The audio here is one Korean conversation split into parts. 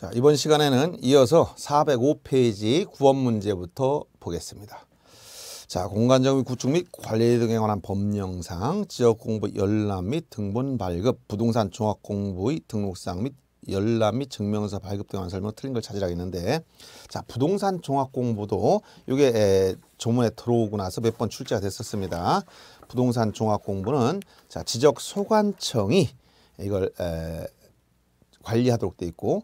자, 이번 시간에는 이어서 405페이지 구원 문제부터 보겠습니다. 자, 공간정비 구축 및 관리 등에 관한 법령상 지역공부 열람 및 등본 발급, 부동산 종합공부의 등록상 및 열람 및 증명서 발급 등에 관한 설명 틀린 걸찾으라 했는데 자 부동산 종합공부도 이게 조문에 들어오고 나서 몇 번 출제가 됐었습니다. 부동산 종합공부는 자 지적 소관청이 이걸 에, 관리하도록 돼 있고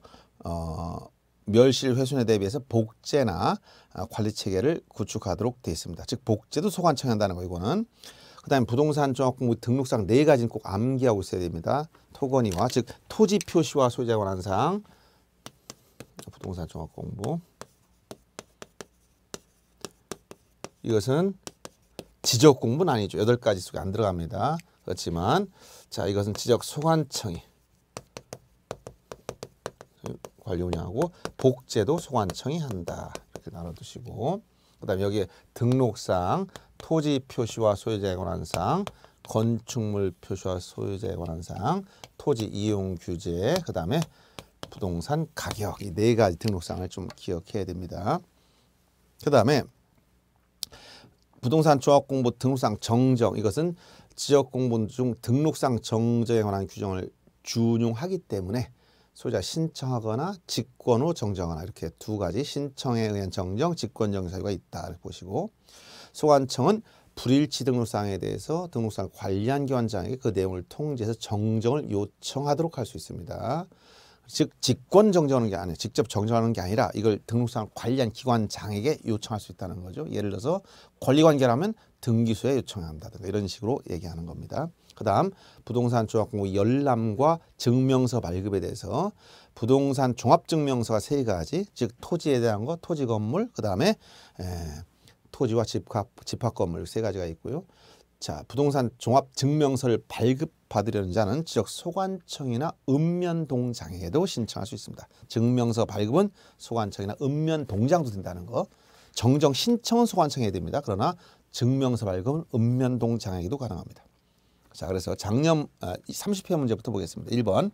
어, 멸실 훼손에 대비해서 복제나 어, 관리 체계를 구축하도록 되어 있습니다. 즉 복제도 소관청한다는 거 이거는 그다음에 부동산 종합공부 등록상 네 가지는 꼭 암기하고 있어야 됩니다. 토건이와 즉 토지 표시와 소유자 관한상 부동산 종합공부 이것은 지적 공부는 아니죠. 여덟 가지 속에 안 들어갑니다. 그렇지만 자 이것은 지적 소관청이 관리 운영하고 복제도 소관청이 한다. 이렇게 나눠두시고 그 다음에 여기에 등록상 토지 표시와 소유자에 관한 사항 건축물 표시와 소유자에 관한 사항 토지 이용 규제 그 다음에 부동산 가격 이 네 가지 등록상을 좀 기억해야 됩니다. 그 다음에 부동산 조합공보 등록상 정정 이것은 지역공보 중 등록상 정정에 관한 규정을 준용하기 때문에 소유자 신청하거나 직권 후 정정하나 이렇게 두 가지 신청에 의한 정정, 직권 정정 사유가 있다 보시고 소관청은 불일치 등록사항에 대해서 등록사항 관리한 기관장에게 그 내용을 통지해서 정정을 요청하도록 할 수 있습니다. 즉 직권 정정하는 게 아니에요. 직접 정정하는 게 아니라 이걸 등록사항 관리한 기관장에게 요청할 수 있다는 거죠. 예를 들어서 권리관계라면 등기소에 요청한다든가 이런 식으로 얘기하는 겁니다. 그다음 부동산 종합공고 열람과 증명서 발급에 대해서 부동산 종합증명서가 세 가지 즉 토지에 대한 거 토지 건물 그다음에 토지와 집합 집합 건물 세 가지가 있고요. 자 부동산 종합증명서를 발급받으려는 자는 지역 소관청이나 읍면동장에도 신청할 수 있습니다. 증명서 발급은 소관청이나 읍면동장도 된다는 거. 정정 신청은 소관청에 됩니다. 그러나 증명서 발급, 은 읍면동 장애기도 가능합니다. 자, 그래서 작년 30회 아, 문제부터 보겠습니다. 1번.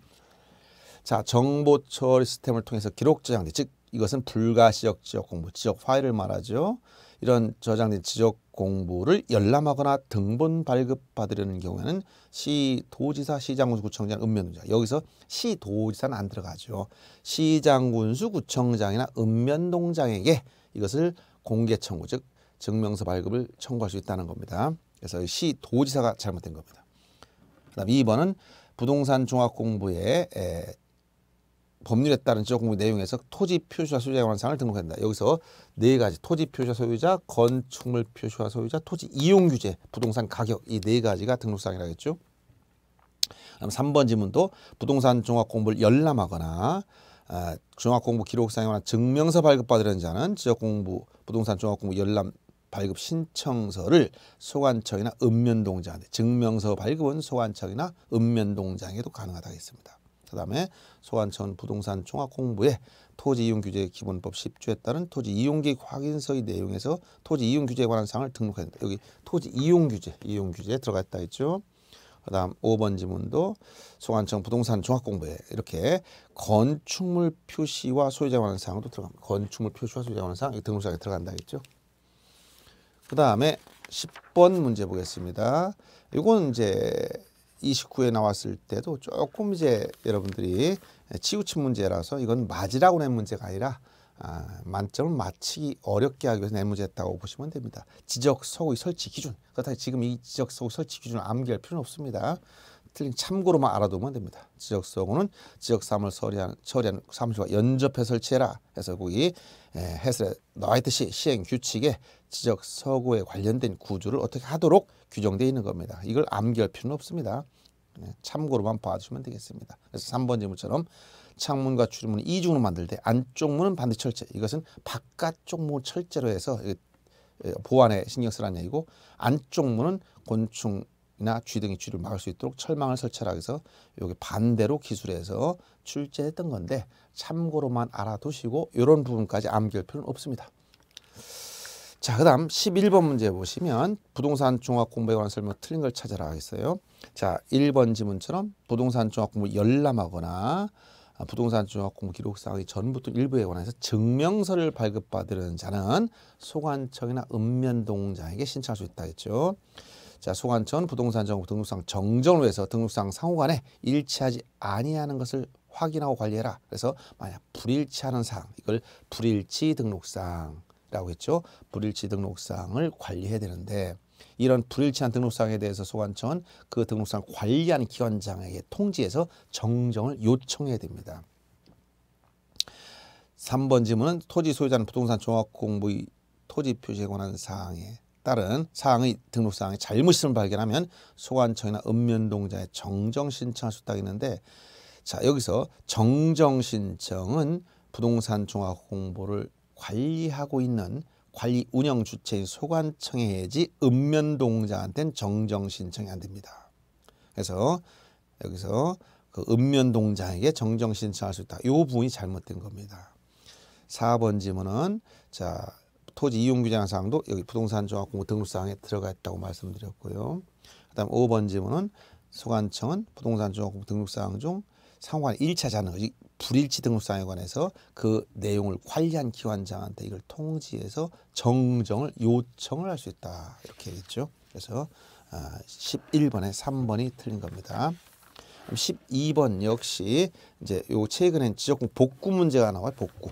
자, 정보 처리 시스템을 통해서 기록 저장돼. 즉 이것은 불가시적 지역 공부, 지역 파일을 말하죠. 이런 저장된 지적 공부를 열람하거나 등본 발급받으려는 경우에는 시 도지사 시장군수 구청장 읍면동장 여기서 시 도지사는 안 들어가죠 시장군수 구청장이나 읍면동장에게 이것을 공개 청구 즉 증명서 발급을 청구할 수 있다는 겁니다. 그래서 시 도지사가 잘못된 겁니다. 그다음 2번은 부동산 종합 공부에 에, 법률에 따른 지적 공부 내용에서 토지 표시와 소유자에 관한 사항을 등록한다. 여기서 네 가지 토지 표시와 소유자, 건축물 표시와 소유자, 토지 이용 규제, 부동산 가격 이 네 가지가 등록 사항이라겠죠. 그다음 3번 지문도 부동산 종합 공부를 열람하거나 아, 종합공부 기록상에 관한 증명서 발급받으려는 자는 지역공부, 부동산 종합공부 열람 발급 신청서를 소관청이나 읍면동장한테 증명서 발급은 소관청이나 읍면동장에도 가능하다고 했습니다. 그 다음에 소관청 부동산 종합공부에 토지이용규제 기본법 10조에 따른 토지이용계획 확인서의 내용에서 토지이용규제에 관한 사항을 등록했야다 여기 토지이용규제, 이용규제에 들어갔다 했죠. 그 다음 5번 지문도 소관청 부동산 종합공부에 이렇게 건축물 표시와 소유자 관한 사항도 들어갑니다. 건축물 표시와 소유자 관한 사항 등록사항에 들어간다 했죠. 그 다음에 10번 문제 보겠습니다. 이건 이제 29에 나왔을 때도 조금 이제 여러분들이 치우친 문제라서 이건 맞으라고 낸 문제가 아니라 아, 만점을 맞히기 어렵게 하기 위해서 낸 문제였다고 보시면 됩니다. 지적 서구의 설치 기준. 그렇다고 지금 이 지적 서구 설치 기준을 암기할 필요는 없습니다. 틀린 참고로만 알아두면 됩니다. 지적 서구는 지적 사물 처리하는, 처리하는 사무소과 연접해 설치해라 해서 거기 해설에 나와 있듯이 시행 규칙에 지적 서구에 관련된 구조를 어떻게 하도록 규정되어 있는 겁니다. 이걸 암기할 필요는 없습니다. 네, 참고로만 봐주시면 되겠습니다. 그래서 3번 질문처럼 창문과 출입문은 이중으로 만들 때 안쪽 문은 반드시 철제. 이것은 바깥쪽 문을 철제로 해서 예, 보안에 신경 쓰라는 얘기고 안쪽 문은 곤충이나 쥐 등의 쥐를 막을 수 있도록 철망을 설치하기 위해서 여기 반대로 기술해서 출제했던 건데 참고로만 알아두시고 이런 부분까지 암기할 필요는 없습니다. 자, 그 다음 11번 문제 보시면 부동산 종합공부에 관한 설명 틀린 걸 찾아라 하겠어요. 자, 1번 지문처럼 부동산 종합공부 열람하거나 아, 부동산 종합공부 기록 사항이 전부터 일부에 관해서 증명서를 발급받으려는 자는 소관청이나 읍면동장에게 신청할 수 있다 했죠. 자, 소관청은 부동산 정보 등록상 정정을 위해서 등록상 상호간에 일치하지 아니하는 것을 확인하고 관리해라. 그래서 만약 불일치하는 사항, 이걸 불일치 등록상 라고 했죠. 불일치 등록사항을 관리해야 되는데 이런 불일치한 등록사항에 대해서 소관청은 그 등록사항 관리하는 기관장에게 통지해서 정정을 요청해야 됩니다. 3번 지문은 토지 소유자는 부동산 종합공부 토지 표시에 관한 사항에 따른 사항의 등록사항에 잘못을 발견하면 소관청이나 읍면동자에 정정 신청할 수 있다고 했는데 자 여기서 정정 신청은 부동산 종합 공보를 관리하고 있는 관리 운영 주체인 소관청에 해야지 읍면동자한테는 정정 신청이 안 됩니다. 그래서 여기서 그 읍면동자에게 정정 신청할 수 있다. 이 부분이 잘못된 겁니다. 4번 지문은 자 토지 이용 규정 사항도 여기 부동산 종합공고 등록 사항에 들어가 있다고 말씀드렸고요. 그다음 5번 지문은 소관청은 부동산 종합공고 등록 사항 중상관 1차 자능 불일치 등록사항에 관해서 그 내용을 관리한 기관장한테 이걸 통지해서 정정을 요청을 할 수 있다 이렇게 했죠 그래서 11번에 아, 3번이 틀린 겁니다. 12번 역시 이제 요 최근엔 지적 복구 문제가 나와요. 복구.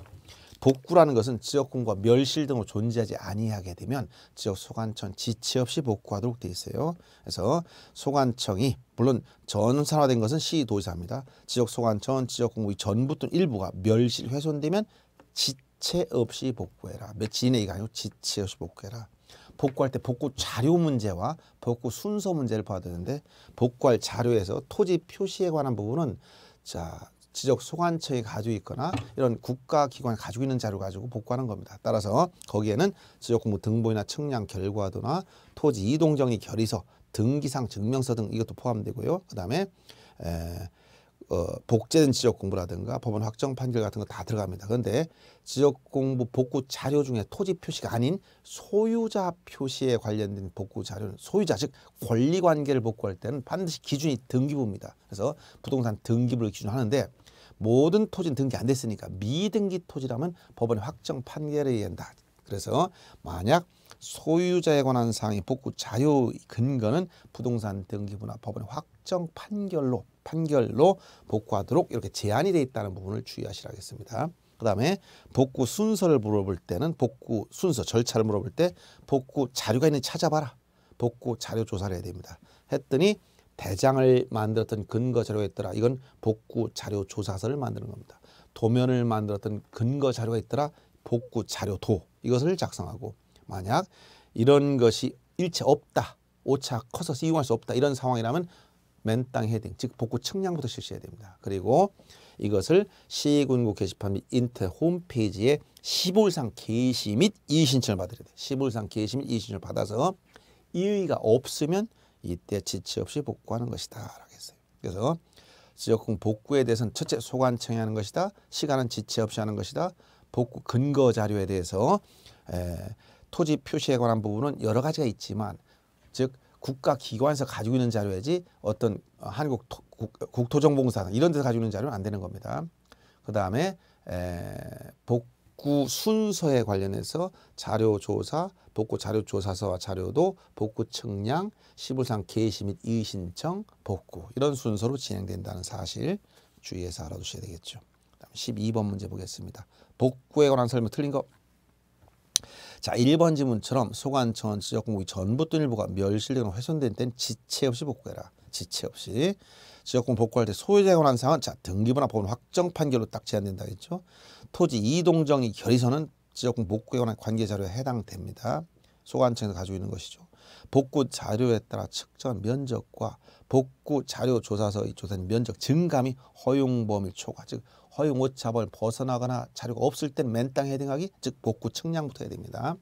복구라는 것은 지역군과 멸실 등으로 존재하지 아니하게 되면 지역 소관청 지체 없이 복구하도록 돼 있어요. 그래서 소관청이 물론 전산화된 것은 시도지사입니다. 지역 소관청 지역공부 전부 또는 일부가 멸실 훼손되면 지체 없이 복구해라. 진칠이가 아니고 지체 없이 복구해라. 복구할 때 복구 자료 문제와 복구 순서 문제를 봐야 되는데 복구할 자료에서 토지 표시에 관한 부분은 자 지적 소관청이 가지고 있거나 이런 국가기관이 가지고 있는 자료 가지고 복구하는 겁니다. 따라서 거기에는 지적공부 등본이나 측량 결과도나 토지 이동정의 결의서, 등기상 증명서 등 이것도 포함되고요. 그다음에 에, 어, 복제된 지적 공부라든가 법원 확정 판결 같은 거 다 들어갑니다. 그런데 지적 공부 복구 자료 중에 토지 표시가 아닌 소유자 표시에 관련된 복구 자료는 소유자 즉 권리 관계를 복구할 때는 반드시 기준이 등기부입니다. 그래서 부동산 등기부를 기준하는데 모든 토지는 등기 안 됐으니까 미등기 토지라면 법원의 확정 판결에 의한다. 그래서 만약 소유자에 관한 사항이 복구 자유 근거는 부동산 등기부나 법원의 확정 판결로 판결로 복구하도록 이렇게 제한이 돼 있다는 부분을 주의하시라겠습니다. 그다음에 복구 순서를 물어볼 때는 복구 순서 절차를 물어볼 때 복구 자료가 있는 찾아봐라. 복구 자료 조사를 해야 됩니다. 했더니 대장을 만들었던 근거 자료가 있더라. 이건 복구 자료 조사서를 만드는 겁니다. 도면을 만들었던 근거 자료가 있더라. 복구 자료도 이것을 작성하고 만약 이런 것이 일체 없다. 오차 커서 이용할 수 없다. 이런 상황이라면 맨땅 헤딩 즉 복구 측량부터 실시해야 됩니다. 그리고 이것을 시군구 게시판 및 인터 홈페이지에 시볼상 게시 및 이의신청을 받으려야 돼요. 시볼상 게시 및 이의신청을 받아서 이의가 없으면 이때 지체 없이 복구하는 것이다. 라고 했어요. 그래서 지역공 복구에 대해서는 첫째 소관청이 하는 것이다. 시간은 지체 없이 하는 것이다. 복구 근거 자료에 대해서 에, 토지 표시에 관한 부분은 여러 가지가 있지만 즉 국가 기관에서 가지고 있는 자료이지 어떤 한국 토, 국, 국토정보공사 이런 데서 가지고 있는 자료는 안 되는 겁니다. 그 다음에 복구 복구 순서에 관련해서 자료 조사, 복구 자료 조사서와 자료도 복구 청량, 시불상 개시 및 이의신청, 복구 이런 순서로 진행된다는 사실 주의해서 알아두셔야 되겠죠. 12번 문제 보겠습니다. 복구에 관한 설명 틀린 거. 자, 1번 지문처럼 소관청 지적공고기 전부 뜬 일부가 멸실되거나 훼손된 때 지체 없이 복구해라. 지체 없이 지역권 복구할 때소유자에관한 사항은 자 등기부나 법원 확정 판결로 딱 제한된다 했죠. 토지 이동 정의 결의서는 지역권 복구에 관한 관계 자료에 해당됩니다. 소관청에서 가지고 있는 것이죠. 복구 자료에 따라 측정 면적과 복구 자료 조사서 이 조사는 면적 증감이 허용 범위 초과 즉 허용 오차범위 벗어나거나 자료가 없을 때 맨땅 에해당하기즉 복구 측량부터 해야 됩니다.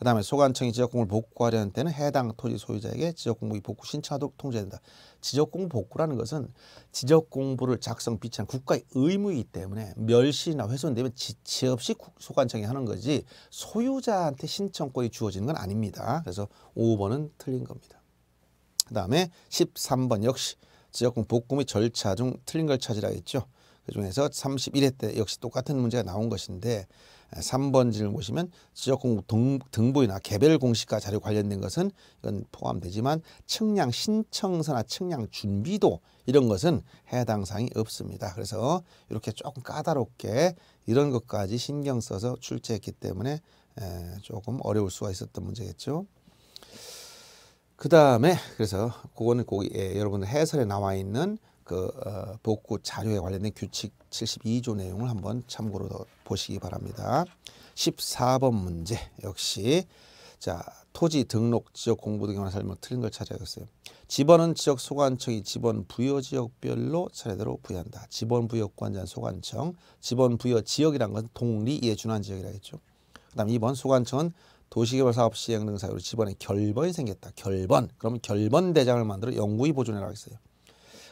그 다음에 소관청이 지적공을 복구하려는 때는 해당 토지 소유자에게 지적공부 복구 신청하도록 통제 된다. 지적공 복구라는 것은 지적공부를 작성, 비치한 국가의 의무이기 때문에 멸시나 훼손되면 지체 없이 소관청이 하는 거지 소유자한테 신청권이 주어지는 건 아닙니다. 그래서 5번은 틀린 겁니다. 그 다음에 13번 역시 지적공 복구 및 절차 중 틀린 걸 찾으라 했죠. 그중에서 31회 때 역시 똑같은 문제가 나온 것인데 3번 질문 보시면 지역공부 등, 부이나 개별 공시가 자료 관련된 것은 이건 포함되지만 측량 신청서나 측량 준비도 이런 것은 해당 사항이 없습니다. 그래서 이렇게 조금 까다롭게 이런 것까지 신경 써서 출제했기 때문에 조금 어려울 수가 있었던 문제겠죠. 그 다음에 그래서 그거는 거기 예, 여러분 해설에 나와 있는 그 어, 복구 자료에 관련된 규칙 72조 내용을 한번 참고로 보시기 바랍니다. 14번 문제 역시 자 토지 등록 지역 공부 등에 설명 틀린 걸 찾아야겠어요. 지번은 지역 소관청이 지번 부여 지역별로 차례대로 부여한다. 지번 부여 권장 소관청, 지번 부여 지역이란 건 동리에 준한 지역이라겠죠. 그다음 2번 소관청은 도시개발 사업 시행 등 사유로 지번에 결번이 생겼다. 결번. 그러면 결번 대장을 만들어 영구히 보존해라 했어요.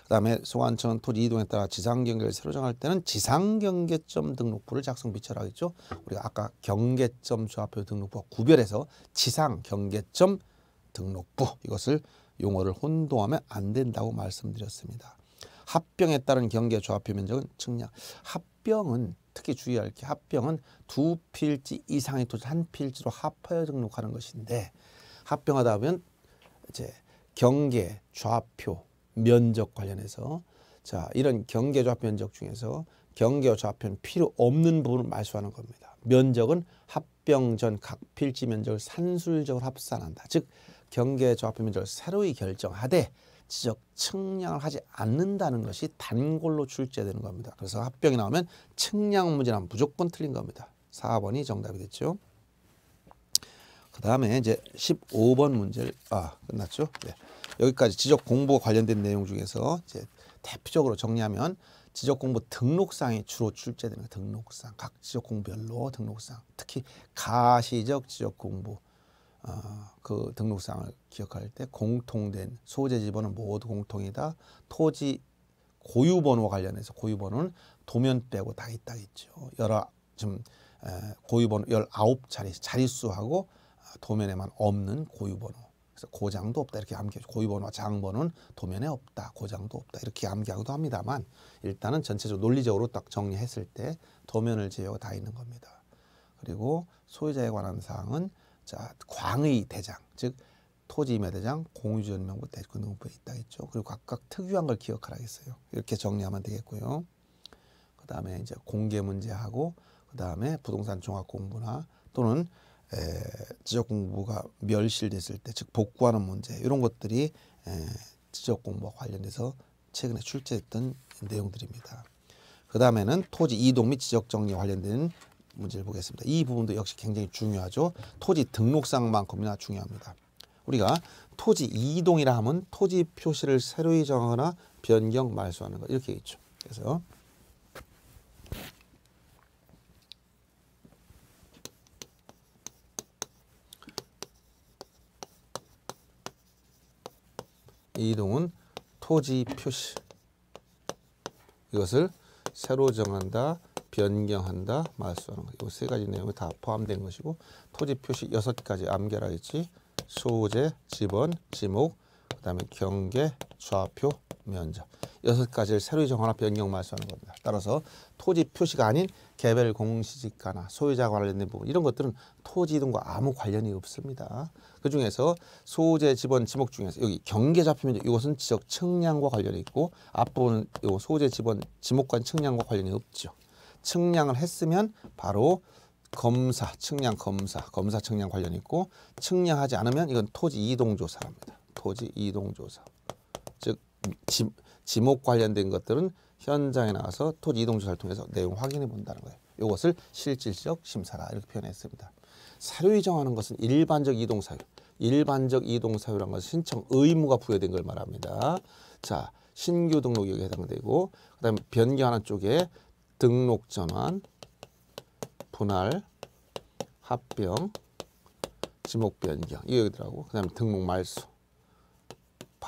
그다음에 소관청 토지 이동에 따라 지상 경계를 새로 정할 때는 지상 경계점 등록부를 작성 비철하겠죠. 우리가 아까 경계점 조합표 등록부와 구별해서 지상 경계점 등록부 이것을 용어를 혼동하면 안 된다고 말씀드렸습니다. 합병에 따른 경계 조합표 면적은 측량. 합병은 특히 주의할 게 합병은 두 필지 이상의 토지 한 필지로 합하여 등록하는 것인데 합병하다 보면 이제 경계, 좌표, 면적 관련해서 자 이런 경계조합 면적 중에서 경계조합 편 필요 없는 부분을 말소하는 겁니다. 면적은 합병 전 각필지 면적을 산술적으로 합산한다. 즉 경계조합 면적을 새로이 결정하되 지적 측량을 하지 않는다는 것이 단골로 출제되는 겁니다. 그래서 합병이 나오면 측량 문제는 무조건 틀린 겁니다. 4번이 정답이 됐죠. 그 다음에 이제 15번 문제를 아 끝났죠. 네. 여기까지 지적 공부 관련된 내용 중에서 이제 대표적으로 정리하면 지적 공부 등록상이 주로 출제되는 등록상 각 지적 공부별로 등록상 특히 가시적 지적 공부 어, 그 등록상을 기억할 때 공통된 소재 지번은 모두 공통이다 토지 고유 번호 와 관련해서 고유 번호는 도면 빼고 다 있다 있죠 여러 좀 고유 번호 열아홉 자리 자릿수하고 어, 도면에만 없는 고유 번호 그래서 고장도 없다 이렇게 암기 고위번호와 장번호는 도면에 없다 고장도 없다 이렇게 암기하기도 합니다만 일단은 전체적으로 논리적으로 딱 정리했을 때 도면을 제외하고 다 있는 겁니다. 그리고 소유자에 관한 사항은 자 광의 대장 즉 토지임야 대장 공유전명부 대권 그 등부에 있다 했죠. 그리고 각각 특유한 걸 기억하라 했어요. 이렇게 정리하면 되겠고요. 그 다음에 이제 공개 문제하고 그 다음에 부동산 종합 공부나 또는 에, 지적 공부가 멸실됐을 때, 즉 복구하는 문제 이런 것들이 에, 지적 공부와 관련돼서 최근에 출제했던 내용들입니다. 그 다음에는 토지 이동 및 지적 정리 관련된 문제를 보겠습니다. 이 부분도 역시 굉장히 중요하죠. 토지 등록상만큼이나 중요합니다. 우리가 토지 이동이라 하면 토지 표시를 새로이 정하거나 변경 말소하는 것 이렇게 있죠. 그래서 이동은 토지 표시 이것을 새로 정한다, 변경한다, 말소하는 것. 이세 가지 내용이 다 포함된 것이고 토지 표시 여섯 가지 암결하라지 소재, 지번, 지목, 그 다음에 경계, 좌표, 면적 여섯 가지를 새로이 정하나 변경 말소하는 겁니다. 따라서 토지 표시가 아닌 개별 공시지가나 소유자 관련된 부분 이런 것들은 토지 이동과 아무 관련이 없습니다. 그중에서 소재 지번 지목 중에서 여기 경계 좌표 면 이것은 지적 측량과 관련이 있고 앞부분요 소재 지번 지목관 측량과 관련이 없죠. 측량을 했으면 바로 검사, 측량 검사, 검사 측량 관련이 있고 측량하지 않으면 이건 토지 이동 조사랍니다. 토지 이동 조사. 즉 지, 지목 관련된 것들은 현장에 나와서 토지 이동 조사를 통해서 내용 확인해 본다는 거예요. 이것을 실질적 심사라 이렇게 표현했습니다. 사료 이정하는 것은 일반적 이동 사유. 일반적 이동 사유란 것은 신청 의무가 부여된 걸 말합니다. 자, 신규 등록 여기에 해당되고 그다음에 변경하는 쪽에 등록 전환, 분할, 합병, 지목 변경 이거 여기 들어고 그다음에 등록 말소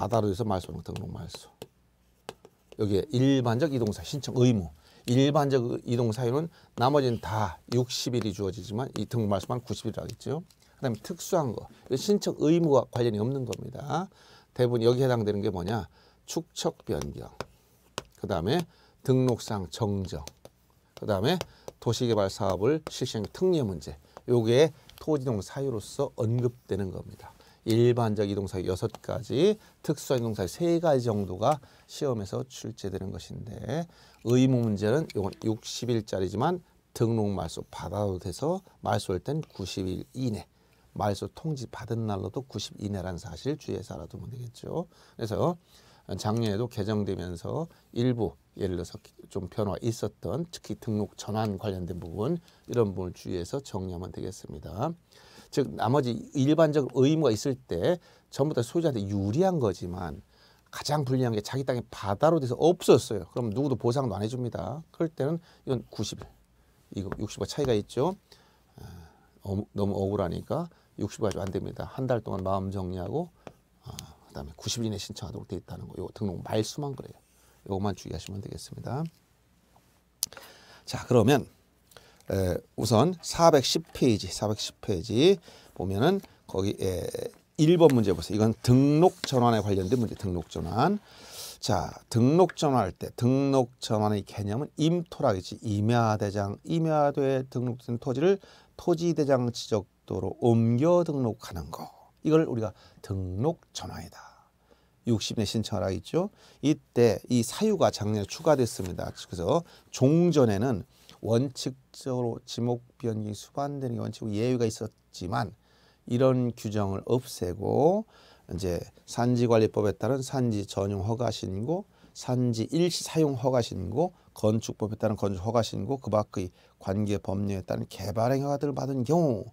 바다로 해서 말소는 등록 말소. 여기에 일반적 이동사 신청 의무. 일반적 이동사유는 나머지는 다 60일이 주어지지만 이 등록 말소만 90일이라 하겠죠. 그 다음에 특수한 거. 신청 의무와 관련이 없는 겁니다. 대부분 여기 해당되는 게 뭐냐. 축척 변경. 그 다음에 등록상 정정. 그 다음에 도시개발 사업을 실시한 특례 문제. 요게 토지동 사유로서 언급되는 겁니다. 일반적 이동사 의 여섯 가지, 특수한 이동사 의세 가지 정도가 시험에서 출제되는 것인데 의무 문제는 이건 60일짜리지만 등록 말소 받아도 돼서 말소일 땐 90일 이내 말소 통지 받은 날로도 90 이내란 사실 주의해서 알아두면 되겠죠. 그래서 작년에도 개정되면서 일부 예를 들어서 좀 변화 있었던 특히 등록 전환 관련된 부분 이런 부분을 주의해서 정리하면 되겠습니다. 즉 나머지 일반적 의무가 있을 때 전부 다 소유자한테 유리한 거지만 가장 불리한 게 자기 땅이 바다로 돼서 없었어요. 그럼 누구도 보상도 안 해줍니다. 그럴 때는 이건 90일, 이거 60과 차이가 있죠. 어, 너무 억울하니까 60일 가지안 됩니다. 한 달 동안 마음 정리하고 어, 그다음에 90일 내 신청하도록 돼 있다는 거. 요 등록 말수만 그래요. 요것만 주의하시면 되겠습니다. 자 그러면 에, 우선 410페이지, 410페이지 보면은 거기 에, 1번 문제 보세요. 이건 등록 전환에 관련된 문제, 등록 전환. 자, 등록 전환할 때 등록 전환의 개념은 임토라겠지. 임야대장, 임야대 등록된 토지를 토지대장 지적도로 옮겨 등록하는 거. 이걸 우리가 등록 전환이다. 60년 신청을 하겠죠. 이때 이 사유가 작년에 추가됐습니다. 그래서 종전에는 원칙적으로 지목 변경이 수반되는 게 원칙이고 예외가 있었지만 이런 규정을 없애고 이제 산지관리법에 따른 산지 전용 허가 신고, 산지 일시 사용 허가 신고, 건축법에 따른 건축 허가 신고, 그 밖의 관계 법령에 따른 개발 행허가들을 위 받은 경우,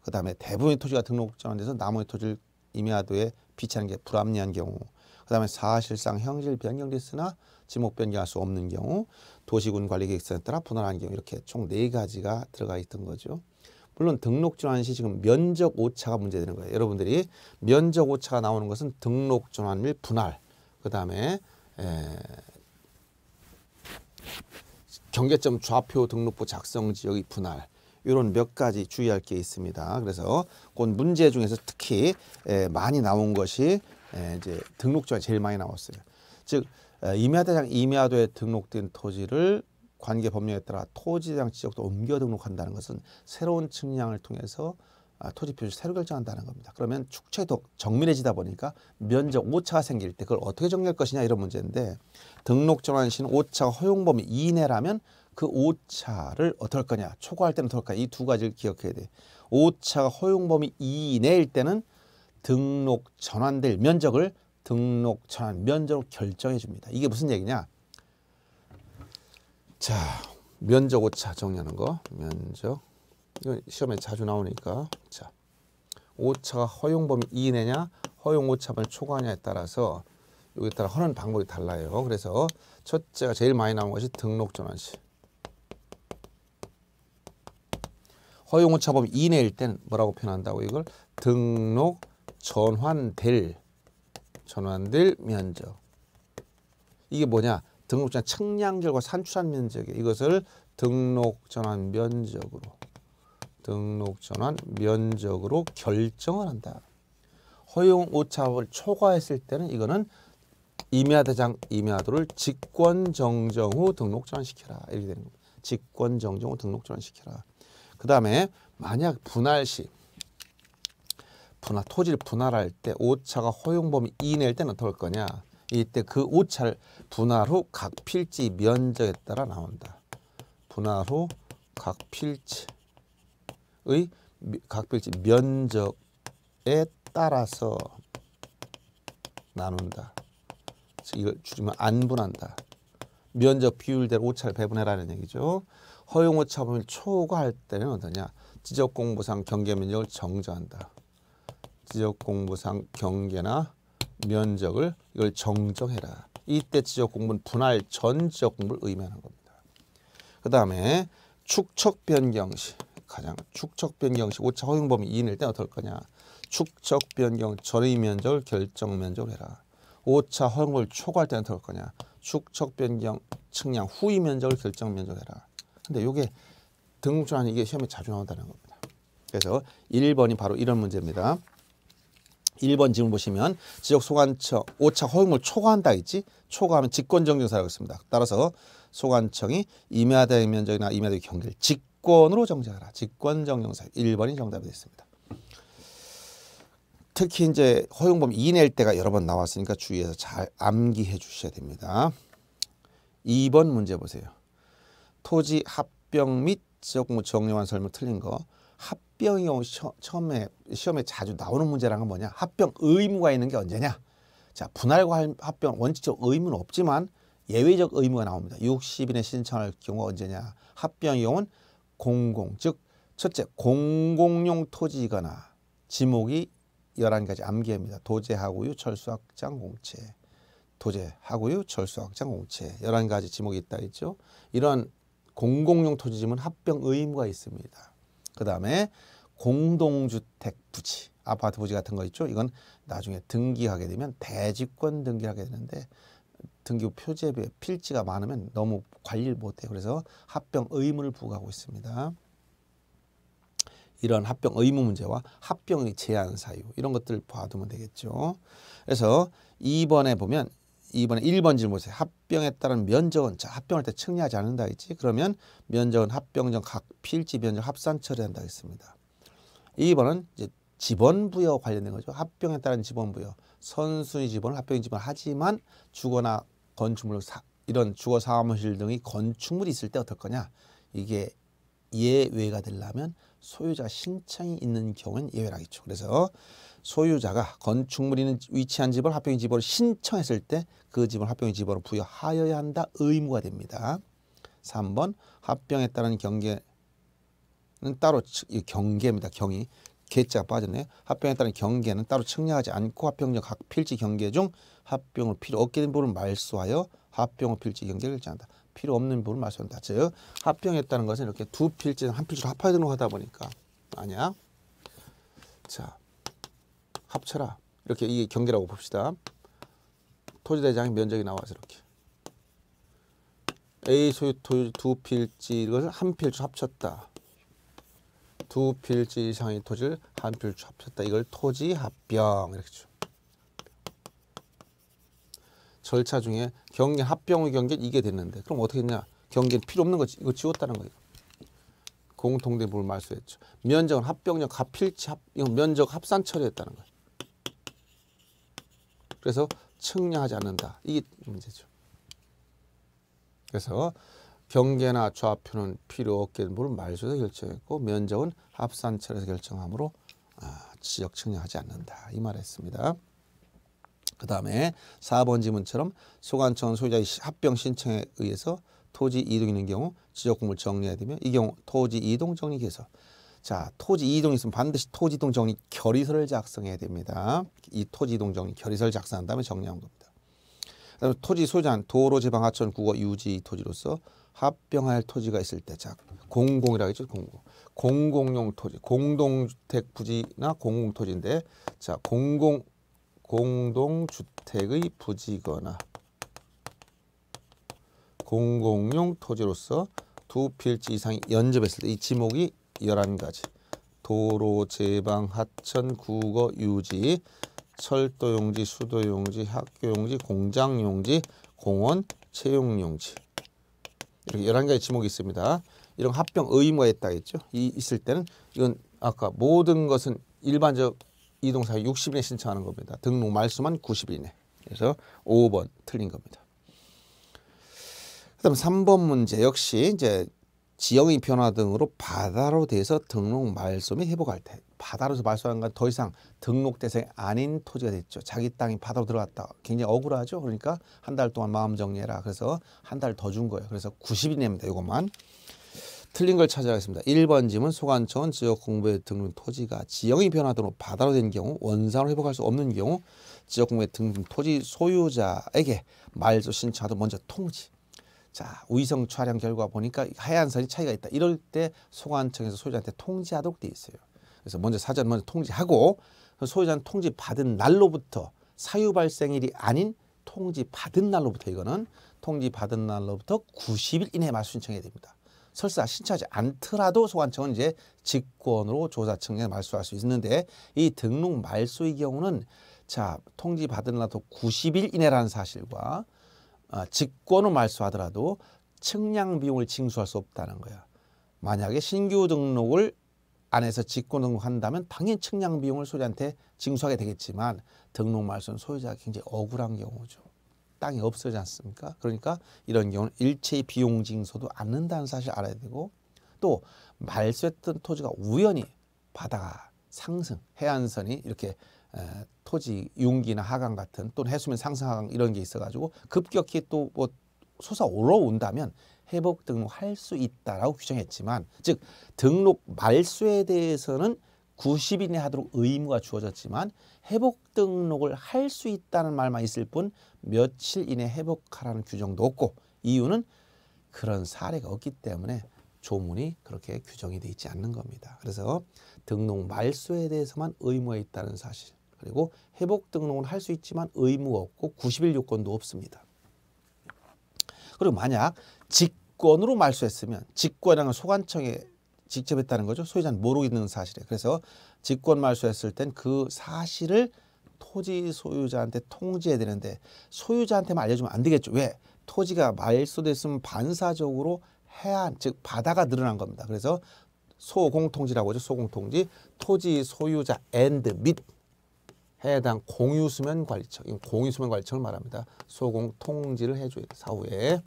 그 다음에 대부분의 토지가 등록정안돼서 나무지 토지를 임야도에 비치하는 게 불합리한 경우, 그 다음에 사실상 형질 변경됐으나 지목 변경할 수 없는 경우, 도시군관리계획센터나분할환경 이렇게 총 네가지가 들어가 있던 거죠. 물론 등록전환 시 지금 면적 오차가 문제되는 거예요. 여러분들이 면적 오차가 나오는 것은 등록전환 및 분할, 그 다음에 경계점 좌표 등록부 작성 지역의 분할, 이런 몇 가지 주의할 게 있습니다. 그래서 곧 문제 중에서 특히 에, 많이 나온 것이 에, 이제 등록전환 제일 많이 나왔어요. 즉 임야대장 임야도에 등록된 토지를 관계 법령에 따라 토지장 지적도 옮겨 등록한다는 것은 새로운 측량을 통해서 아, 토지 표시 새로 결정한다는 겁니다. 그러면 축체도 정밀해지다 보니까 면적 오차가 생길 때 그걸 어떻게 정리할 것이냐 이런 문제인데 등록 전환 시는 오차 허용 범위 이내라면 그 오차를 어떨 거냐 초과할 때는 어떨까 이 두 가지를 기억해야 돼. 오차가 허용 범위 이내일 때는 등록 전환될 면적을 등록 전환 면적을 결정해 줍니다. 이게 무슨 얘기냐? 자, 면적 오차 정리하는 거. 면적. 이건 시험에 자주 나오니까. 자. 오차가 허용 범위 이내냐 허용 오차 범위 초과냐에 따라서 여기에 따라 하는 방법이 달라요. 그래서 첫째가 제일 많이 나온 것이 등록 전환시. 허용 오차 범위 이내일 땐 뭐라고 표현한다고 이걸 등록 전환될 전환될 면적. 이게 뭐냐? 등록전 측량 결과 산출한 면적에 이것을 등록 전환 면적으로 등록 전환 면적으로 결정을 한다. 허용 오차를 초과했을 때는 이거는 임야대장 임야도를 직권 정정 후 등록 전환시켜라. 이렇게 되는 겁니다. 직권 정정 후 등록 전환시켜라. 그다음에 만약 분할 시 분할, 토지를 분할할 때 오차가 허용 범위 이내일 때는 어떨 거냐. 이때 그 오차를 분할 후 각 필지 면적에 따라 나온다. 분할 후 각 필지의 각 필지 면적에 따라서 나눈다. 이걸 줄이면 안 분한다. 면적 비율대로 오차를 배분해라는 얘기죠. 허용 오차 범위를 초과할 때는 어떠냐? 지적 공부상 경계 면적을 정정한다. 지역 공부상 경계나 면적을 이걸 정정해라. 이때 지역 공부는 분할 전 지역 공부를 의미하는 겁니다. 그 다음에 축척 변경시 가장 축척 변경시 오차 허용범위 이인일때 어떨 거냐. 축척 변경 전의 면적을 결정 면적으 해라. 오차 허용범위 초과할 때는 어떨 거냐. 축척 변경 측량 후의 면적을 결정 면적으 해라. 근데 이게 등록증 아니 이게 시험에 자주 나온다는 겁니다. 그래서 1번이 바로 이런 문제입니다. 일번 지문 보시면 지역 소관청 오차 허용을 초과한다 있지 초과하면 직권정지사라고 있습니다. 따라서 소관청이 임야대 면적이나 임야대 경계를 직권으로 정지하라. 직권정정사 일번이 정답이 됐습니다. 특히 이제 허용범 이낼 때가 여러 번 나왔으니까 주의해서 잘 암기해 주셔야 됩니다. 이 번 문제 보세요. 토지 합병 및지역공무 정리완 설명 틀린 거합 합병이 경 시험, 처음에 시험에 자주 나오는 문제랑건 뭐냐? 합병 의무가 있는 게 언제냐? 자, 분할과 합병 원칙적 의무는 없지만 예외적 의무가 나옵니다. 60인의 신청할 경우 언제냐? 합병 이용은 공공, 즉 첫째 공공용 토지이거나 지목이 열한 가지 암기합니다 도제하고유 철수확장 공채. 도제하고유 철수확장 공채. 열한 가지 지목이 있다 했죠. 이런 공공용 토지지은 합병 의무가 있습니다. 그다음에 공동주택 부지, 아파트 부지 같은 거 있죠. 이건 나중에 등기하게 되면 대지권 등기를 하게 되는데 등기 부 표제에 필지가 많으면 너무 관리를 못해요. 그래서 합병 의무를 부과하고 있습니다. 이런 합병 의무 문제와 합병의 제한 사유 이런 것들을 봐두면 되겠죠. 그래서 2번에 보면 이번에 1번 질문 보세요. 합병에 따른 면적은 자, 합병할 때 청리하지 않는다 했지. 그러면 면적은 합병 전 각 필지 면적 합산 처리한다 했습니다. 2번은 이제 지번 부여 관련된 거죠. 합병에 따른 지번 부여. 선순위 지번을 합병 지번 하지만 주거나 건축물 사, 이런 주거 사무실 등이 건축물이 있을 때 어떨 거냐. 이게 예외가 되려면 소유자 신청이 있는 경우는 예외라겠죠. 그래서 소유자가 건축물 있는 위치한 집을 합병인 집으로 신청했을 때 그 집을 합병인 집으로 부여하여야 한다 의무가 됩니다. 3번 합병에 따른 경계는 따로 경계입니다. 경이 개자가빠졌네 합병에 따른 경계는 따로 측량하지 않고 합병적 필지 경계 중 합병을 필요 없게 된 부분을 말소하여 합병을 필지 경계를 결정한다. 필요 없는 부분을 말소한다. 즉 합병했다는 것은 이렇게 두 필지는 한 필지로 합하여 등록하다 보니까 아니야. 자. 합쳐라. 이렇게 이 경계라고 봅시다. 토지대장의 면적이 나와서 이렇게. A 소유 토지 두 필지를 한 필지 합쳤다. 두 필지 이상의 토지를 한 필지 합쳤다. 이걸 토지 합병 이렇게 죠 절차 중에 경계 합병의 경계 이게 됐는데 그럼 어떻게 했냐? 경계는 필요 없는 거지. 이거 지웠다는 거예요. 공통대부를 말소했죠. 면적은 합병력, 합필치, 합, 면적 합산 처리했다는 거예요. 그래서 측량하지 않는다. 이게 문제죠. 그래서 경계나 좌표는 필요 없게 물은 말소에서 결정했고 면적은 합산철에서 결정하므로 아, 지역 측량하지 않는다. 이 말했습니다. 그 다음에 4번 지문처럼 소관청 소유자의 합병 신청에 의해서 토지 이동이 있는 경우 지역공을 정리해야 되며 이 경우 토지 이동 정리 개선 자, 토지 이동이 있으면 반드시 토지 이동 정리 결의서를 작성해야 됩니다. 이 토지 이동 정리 결의서를 작성한 다음에 정리한 겁니다. 그다음에 토지 소유자는 도로 지방 하천 국어 유지 토지로서 합병할 토지가 있을 때, 자, 공공이라고 했죠, 공공. 공공용 토지, 공동주택 부지나 공공토지인데, 자, 공공 공동주택의 부지거나 공공용 토지로서 두 필지 이상이 연접했을 때 이 지목이 열한 가지 도로, 제방, 하천, 국어, 유지, 철도용지, 수도용지, 학교용지, 공장용지, 공원, 채용용지 이렇게 열한 가지 지목이 있습니다. 이런 합병 의무가 있다 했죠. 이 있을 때는 이건 아까 모든 것은 일반적 이동사유 60일에 신청하는 겁니다. 등록 말수만 90일이네. 그래서 5번 틀린 겁니다. 그다음 3번 문제 역시 이제 지형의 변화 등으로 바다로 돼서 등록 말소및 회복할 때 바다로서 말소한 건 더 이상 등록 대상 아닌 토지가 됐죠. 자기 땅이 바다로 들어갔다. 굉장히 억울하죠. 그러니까 한 달 동안 마음 정리해라. 그래서 한 달 더 준 거예요. 그래서 90일 냅니다. 이것만. 틀린 걸 찾아가겠습니다. 1번 지문 소관청 지역 공부에 등록 토지가 지형이 변화등으로 바다로 된 경우 원상으로 회복할 수 없는 경우 지역 공부에 등록 토지 소유자에게 말소 신청하도 먼저 통지 자위성 촬영 결과 보니까 하얀 선이 차이가 있다. 이럴 때 소관청에서 소유자한테 통지하도록 돼 있어요. 그래서 먼저 사전 먼저 통지하고 소유자는 통지 받은 날로부터 사유 발생일이 아닌 통지 받은 날로부터 이거는 통지 받은 날로부터 90일 이내에 말수 신청해야 됩니다. 설사 신청하지 않더라도 소관청은 이제 직권으로 조사청에 말소할 수 있는데 이 등록 말소의 경우는 자 통지 받은 날도 90일 이내라는 사실과 아, 직권을 말소하더라도 측량 비용을 징수할 수 없다는 거야. 만약에 신규 등록을 안에서 직권 등록한다면 당연히 측량 비용을 소유자한테 징수하게 되겠지만 등록 말소는 소유자가 굉장히 억울한 경우죠. 땅이 없어지지 않습니까? 그러니까 이런 경우는 일체의 비용 징수도 않는다는 사실 알아야 되고 또 말소했던 토지가 우연히 바다가 상승, 해안선이 이렇게 토지 융기나 하강 같은 또는 해수면 상승하강 이런 게 있어가지고 급격히 또뭐 솟아 올라온다면 회복 등록할 수 있다라고 규정했지만 즉 등록 말수에 대해서는 90일 내 하도록 의무가 주어졌지만 회복 등록을 할 수 있다는 말만 있을 뿐 며칠 이내 회복하라는 규정도 없고 이유는 그런 사례가 없기 때문에 조문이 그렇게 규정이 돼 있지 않는 겁니다. 그래서 등록 말소에 대해서만 의무에 있다는 사실. 그리고 회복 등록은 할 수 있지만 의무가 없고 90일 요건도 없습니다. 그리고 만약 직권으로 말소했으면 직권행을 소관청에 직접 했다는 거죠. 소유자는 모르고 있는 사실에. 그래서 직권 말소했을 땐 그 사실을 토지 소유자한테 통지해야 되는데 소유자한테만 알려주면 안 되겠죠. 왜? 토지가 말소됐으면 반사적으로 해안, 즉 바다가 늘어난 겁니다. 그래서 소공통지라고 하죠. 소공통지. 토지 소유자 a n 및 해당 공유수면 관리처, 이건 공유수면 관리처를 말합니다. 소공 통지를 해줘야 돼, 사후에.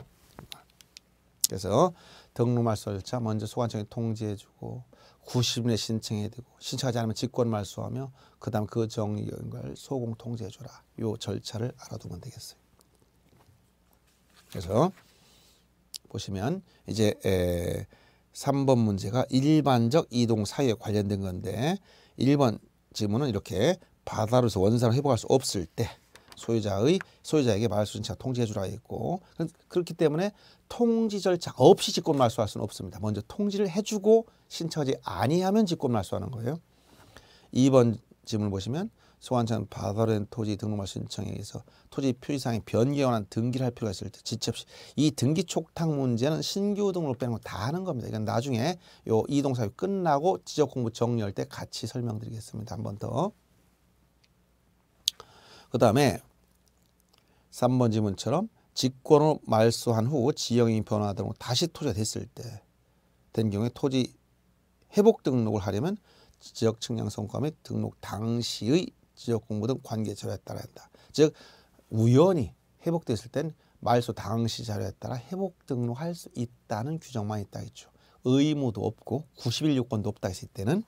그래서 등록말 설차 먼저 소관청에 통지해주고 90일 내 신청해야 되고 신청하지 않으면 직권 말소하며 그 다음 그 정의 연결 소공 통지해줘라. 요 절차를 알아두면 되겠어요. 그래서 보시면 이제 에, 3번 문제가 일반적 이동 사유에 관련된 건데 1번 질문은 이렇게 바다로서 원산을 회복할 수 없을 때 소유자의 소유자에게 말소진차 통지해 주라 했고 그렇기 때문에 통지 절차 없이 직권 말소할 수는 없습니다. 먼저 통지를 해주고 신청하지 아니하면 직권 말소하는 거예요. 2번 질문 을 보시면 소환청 바다로된 토지 등록말 소 신청에 의해서 토지 표지상의 변경에 관한 등기를 할 필요가 있을 때 지체 없이 이 등기 촉탁 문제는 신규 등록 빼는 거 다 하는 겁니다. 이건 나중에 요 이동 사유 끝나고 지적 공부 정리할 때 같이 설명드리겠습니다. 한 번 더. 그 다음에 3번 지문처럼 직권을 말소한 후 지형이 변화하도록 다시 토지가 됐을 때 된 경우에 토지 회복 등록을 하려면 지역 측량 성과 및 등록 당시의 지역 공부 등 관계 자료에 따라 한다. 즉 우연히 회복됐을 땐 말소 당시 자료에 따라 회복 등록할 수 있다는 규정만 있다 했죠. 의무도 없고 9일 요건도 없다 했을 때는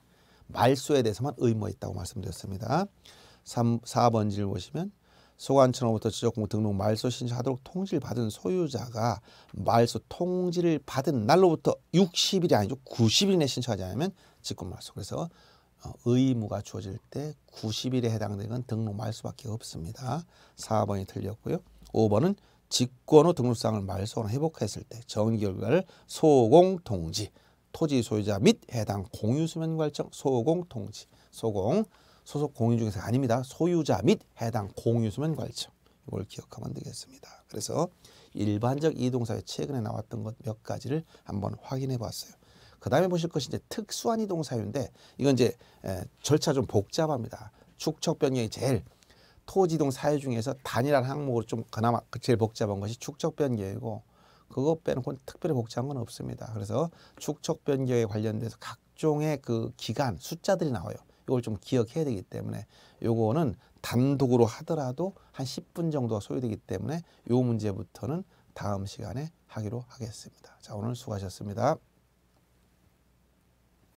말소에 대해서만 의무가 있다고 말씀드렸습니다. 3, 4번지를 보시면 소관청으로부터 지적공부 등록 말소 신청하도록 통지를 받은 소유자가 말소 통지를 받은 날로부터 60일이 아니죠. 90일 내 신청하지 않으면 직권 말소. 그래서 어, 의무가 주어질 때 90일에 해당되는 건 등록 말소밖에 없습니다. 4번이 틀렸고요. 5번은 직권 후등록상을 말소나 회복했을 때 정의 결과를 소공 통지, 토지 소유자 및 해당 공유수면 결정 소공 통지, 소공 소속 공인 중에서 아닙니다. 소유자 및 해당 공유수면 관점 이걸 기억하면 되겠습니다. 그래서 일반적 이동사에 최근에 나왔던 것 몇 가지를 한번 확인해 봤어요. 그 다음에 보실 것이 이제 특수한 이동사유인데 이건 이제 절차 좀 복잡합니다. 축척 변경이 제일 토지동 사유 중에서 단일한 항목으로 좀 그나마 그 제일 복잡한 것이 축척 변경이고 그거 빼놓고는 특별히 복잡한 건 없습니다. 그래서 축척 변경에 관련돼서 각종의 그 기간 숫자들이 나와요. 이걸 좀 기억해야 되기 때문에 요거는 단독으로 하더라도 한 10분 정도가 소요되기 때문에 요 문제부터는 다음 시간에 하기로 하겠습니다. 자, 오늘 수고하셨습니다.